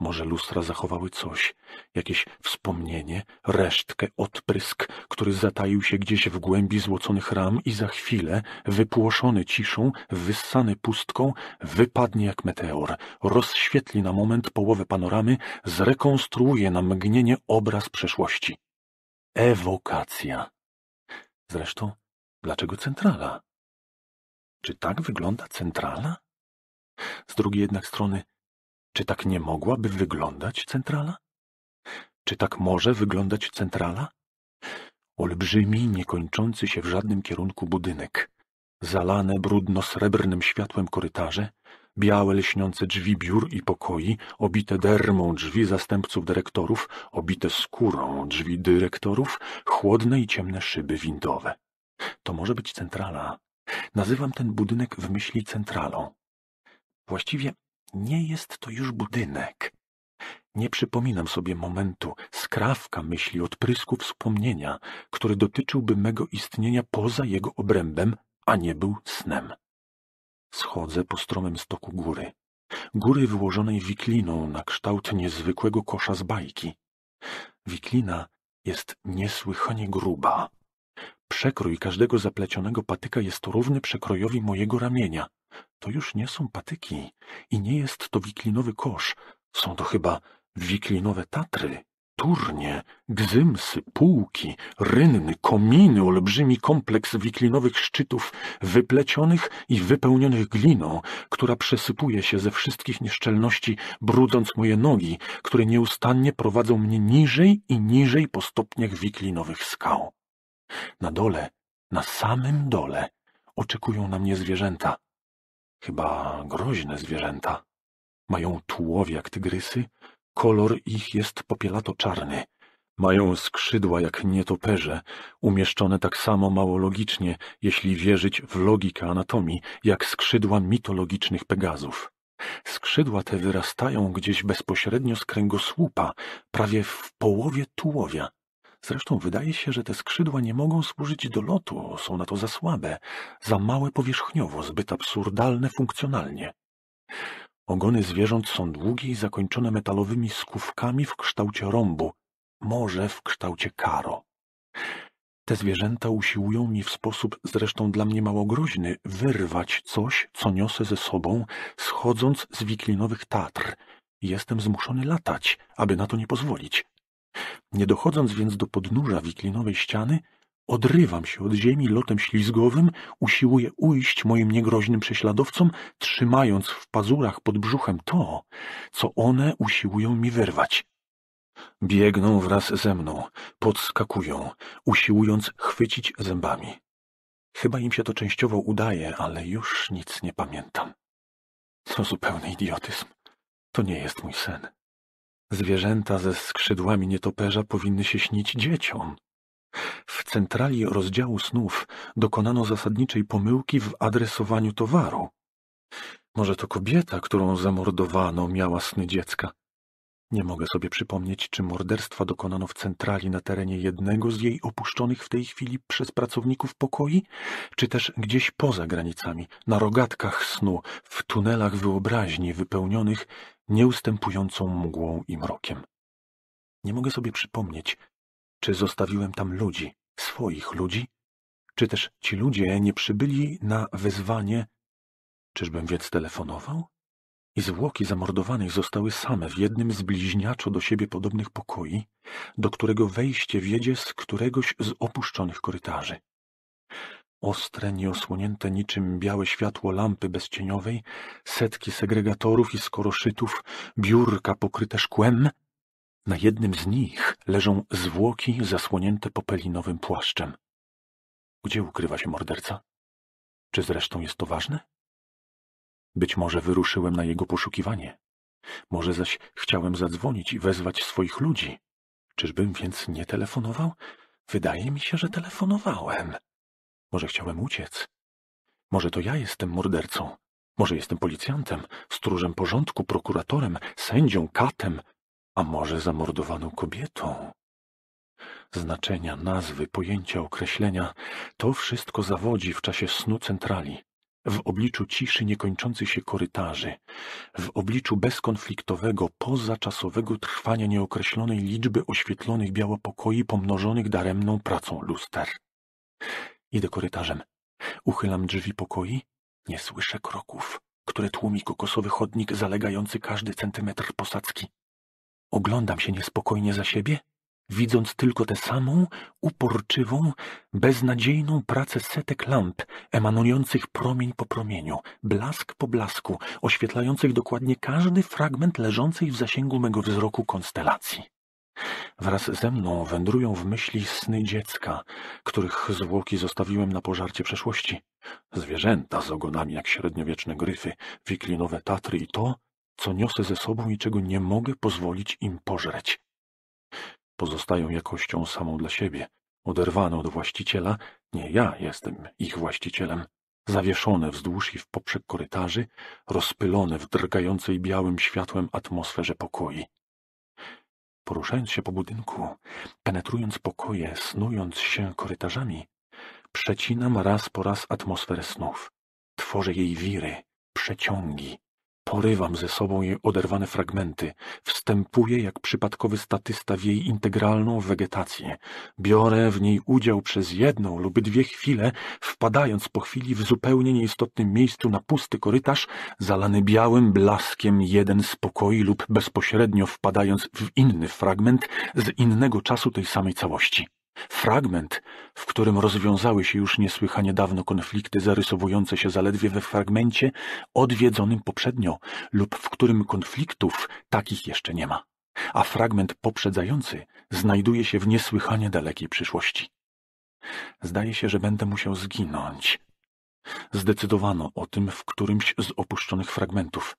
Może lustra zachowały coś, jakieś wspomnienie, resztkę, odprysk, który zataił się gdzieś w głębi złoconych ram i za chwilę, wypłoszony ciszą, wyssany pustką, wypadnie jak meteor, rozświetli na moment połowę panoramy, zrekonstruuje na mgnienie obraz przeszłości. Ewokacja. Zresztą Dlaczego centrala? Czy tak wygląda centrala? Z drugiej jednak strony, czy tak nie mogłaby wyglądać centrala? Czy tak może wyglądać centrala? Olbrzymi, niekończący się w żadnym kierunku budynek, zalane brudno-srebrnym światłem korytarze, białe lśniące drzwi biur i pokoi, obite dermą drzwi zastępców dyrektorów, obite skórą drzwi dyrektorów, chłodne i ciemne szyby windowe. To może być centrala. Nazywam ten budynek w myśli centralą. Właściwie nie jest to już budynek. Nie przypominam sobie momentu, skrawka myśli, odprysku wspomnienia, który dotyczyłby mego istnienia poza jego obrębem, a nie był snem. Schodzę po stromym stoku góry. Góry wyłożonej wikliną na kształt niezwykłego kosza z bajki. Wiklina jest niesłychanie gruba. Przekrój każdego zaplecionego patyka jest równy przekrojowi mojego ramienia. To już nie są patyki i nie jest to wiklinowy kosz. Są to chyba wiklinowe tatry, turnie, gzymsy, półki, rynny, kominy, olbrzymi kompleks wiklinowych szczytów, wyplecionych i wypełnionych gliną, która przesypuje się ze wszystkich nieszczelności, brudząc moje nogi, które nieustannie prowadzą mnie niżej i niżej po stopniach wiklinowych skał. Na dole, na samym dole, oczekują na mnie zwierzęta. Chyba groźne zwierzęta. Mają tułowie jak tygrysy, kolor ich jest popielato-czarny. Mają skrzydła jak nietoperze, umieszczone tak samo mało logicznie, jeśli wierzyć w logikę anatomii, jak skrzydła mitologicznych pegazów. Skrzydła te wyrastają gdzieś bezpośrednio z kręgosłupa, prawie w połowie tułowia, Zresztą wydaje się, że te skrzydła nie mogą służyć do lotu, są na to za słabe, za małe powierzchniowo, zbyt absurdalne funkcjonalnie. Ogony zwierząt są długie i zakończone metalowymi skówkami w kształcie rąbu, może w kształcie karo. Te zwierzęta usiłują mi w sposób zresztą dla mnie mało groźny wyrwać coś, co niosę ze sobą, schodząc z wiklinowych Tatr. Jestem zmuszony latać, aby na to nie pozwolić. Nie dochodząc więc do podnóża wiklinowej ściany, odrywam się od ziemi lotem ślizgowym, usiłuję ujść moim niegroźnym prześladowcom, trzymając w pazurach pod brzuchem to, co one usiłują mi wyrwać. Biegną wraz ze mną, podskakują, usiłując chwycić zębami. Chyba im się to częściowo udaje, ale już nic nie pamiętam. To zupełny idiotyzm. To nie jest mój sen. Zwierzęta ze skrzydłami nietoperza powinny się śnić dzieciom. W centrali rozdziału snów dokonano zasadniczej pomyłki w adresowaniu towaru. Może to kobieta, którą zamordowano, miała sny dziecka. Nie mogę sobie przypomnieć, czy morderstwa dokonano w centrali na terenie jednego z jej opuszczonych w tej chwili przez pracowników pokoi, czy też gdzieś poza granicami, na rogatkach snu, w tunelach wyobraźni wypełnionych nieustępującą mgłą i mrokiem. Nie mogę sobie przypomnieć, czy zostawiłem tam ludzi, swoich ludzi, czy też ci ludzie nie przybyli na wezwanie. Czyżbym więc telefonował? i zwłoki zamordowanych zostały same w jednym z bliźniaczo do siebie podobnych pokoi, do którego wejście wiedzie z któregoś z opuszczonych korytarzy. Ostre, nieosłonięte niczym białe światło lampy bezcieniowej, setki segregatorów i skoroszytów, biurka pokryte szkłem. Na jednym z nich leżą zwłoki zasłonięte popelinowym płaszczem. Gdzie ukrywa się morderca? Czy zresztą jest to ważne? Być może wyruszyłem na jego poszukiwanie. Może zaś chciałem zadzwonić i wezwać swoich ludzi. Czyżbym więc nie telefonował? Wydaje mi się, że telefonowałem. Może chciałem uciec. Może to ja jestem mordercą. Może jestem policjantem, stróżem porządku, prokuratorem, sędzią, katem, a może zamordowaną kobietą. Znaczenia, nazwy, pojęcia, określenia to wszystko zawodzi w czasie snu centrali w obliczu ciszy niekończących się korytarzy, w obliczu bezkonfliktowego, pozaczasowego trwania nieokreślonej liczby oświetlonych białopokoi pomnożonych daremną pracą luster. Idę korytarzem. Uchylam drzwi pokoi. Nie słyszę kroków, które tłumi kokosowy chodnik zalegający każdy centymetr posadzki. Oglądam się niespokojnie za siebie widząc tylko tę samą, uporczywą, beznadziejną pracę setek lamp, emanujących promień po promieniu, blask po blasku, oświetlających dokładnie każdy fragment leżącej w zasięgu mego wzroku konstelacji. Wraz ze mną wędrują w myśli sny dziecka, których zwłoki zostawiłem na pożarcie przeszłości. Zwierzęta z ogonami jak średniowieczne gryfy, wiklinowe tatry i to, co niosę ze sobą i czego nie mogę pozwolić im pożreć. Pozostają jakością samą dla siebie, oderwane od właściciela, nie ja jestem ich właścicielem. Zawieszone wzdłuż i w poprzek korytarzy, rozpylone w drgającej białym światłem atmosferze pokoi. Poruszając się po budynku, penetrując pokoje, snując się korytarzami, przecinam raz po raz atmosferę snów. Tworzę jej wiry, przeciągi, Porywam ze sobą jej oderwane fragmenty, wstępuję jak przypadkowy statysta w jej integralną wegetację, biorę w niej udział przez jedną lub dwie chwile, wpadając po chwili w zupełnie nieistotnym miejscu na pusty korytarz, zalany białym blaskiem jeden z pokoi lub bezpośrednio wpadając w inny fragment z innego czasu tej samej całości. Fragment, w którym rozwiązały się już niesłychanie dawno konflikty zarysowujące się zaledwie we fragmencie odwiedzonym poprzednio lub w którym konfliktów takich jeszcze nie ma, a fragment poprzedzający znajduje się w niesłychanie dalekiej przyszłości. Zdaje się, że będę musiał zginąć. Zdecydowano o tym w którymś z opuszczonych fragmentów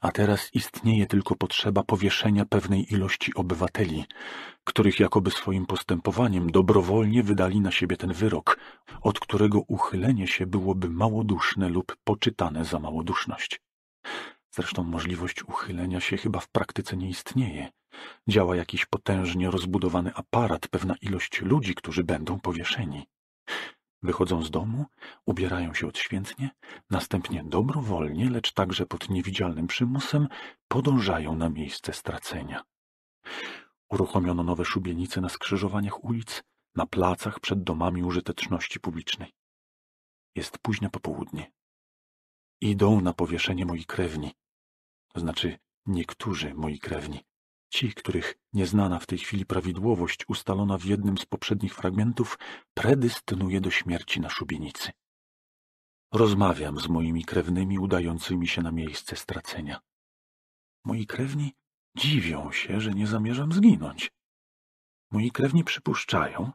a teraz istnieje tylko potrzeba powieszenia pewnej ilości obywateli, których jakoby swoim postępowaniem dobrowolnie wydali na siebie ten wyrok, od którego uchylenie się byłoby małoduszne lub poczytane za małoduszność. Zresztą możliwość uchylenia się chyba w praktyce nie istnieje. Działa jakiś potężnie rozbudowany aparat, pewna ilość ludzi, którzy będą powieszeni. Wychodzą z domu, ubierają się odświętnie, następnie dobrowolnie, lecz także pod niewidzialnym przymusem, podążają na miejsce stracenia. Uruchomiono nowe szubienice na skrzyżowaniach ulic, na placach przed domami użyteczności publicznej. Jest późne popołudnie. Idą na powieszenie moi krewni, to znaczy niektórzy moi krewni. Ci, których nieznana w tej chwili prawidłowość ustalona w jednym z poprzednich fragmentów predestynuje do śmierci na szubienicy. Rozmawiam z moimi krewnymi udającymi się na miejsce stracenia. Moi krewni dziwią się, że nie zamierzam zginąć. Moi krewni przypuszczają,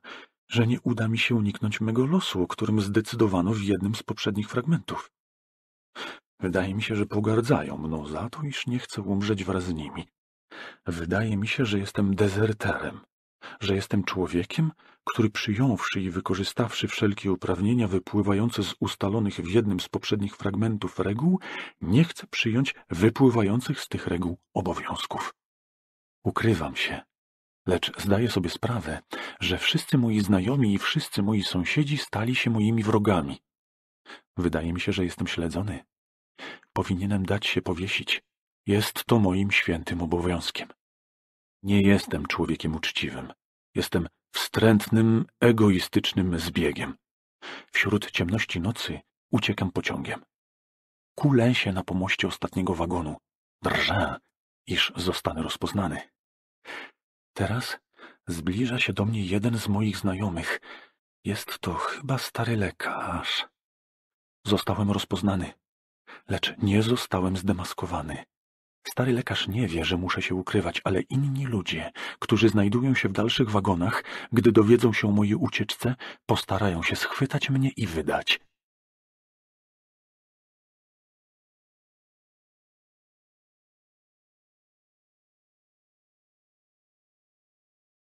że nie uda mi się uniknąć mego losu, o którym zdecydowano w jednym z poprzednich fragmentów. Wydaje mi się, że pogardzają mną za to, iż nie chcę umrzeć wraz z nimi. Wydaje mi się, że jestem dezerterem, że jestem człowiekiem, który przyjąwszy i wykorzystawszy wszelkie uprawnienia wypływające z ustalonych w jednym z poprzednich fragmentów reguł, nie chce przyjąć wypływających z tych reguł obowiązków. Ukrywam się, lecz zdaję sobie sprawę, że wszyscy moi znajomi i wszyscy moi sąsiedzi stali się moimi wrogami. Wydaje mi się, że jestem śledzony. Powinienem dać się powiesić, jest to moim świętym obowiązkiem. Nie jestem człowiekiem uczciwym. Jestem wstrętnym, egoistycznym zbiegiem. Wśród ciemności nocy uciekam pociągiem. Kulę się na pomoście ostatniego wagonu. Drżę, iż zostanę rozpoznany. Teraz zbliża się do mnie jeden z moich znajomych. Jest to chyba stary lekarz. Zostałem rozpoznany, lecz nie zostałem zdemaskowany. Stary lekarz nie wie, że muszę się ukrywać, ale inni ludzie, którzy znajdują się w dalszych wagonach, gdy dowiedzą się o mojej ucieczce, postarają się schwytać mnie i wydać.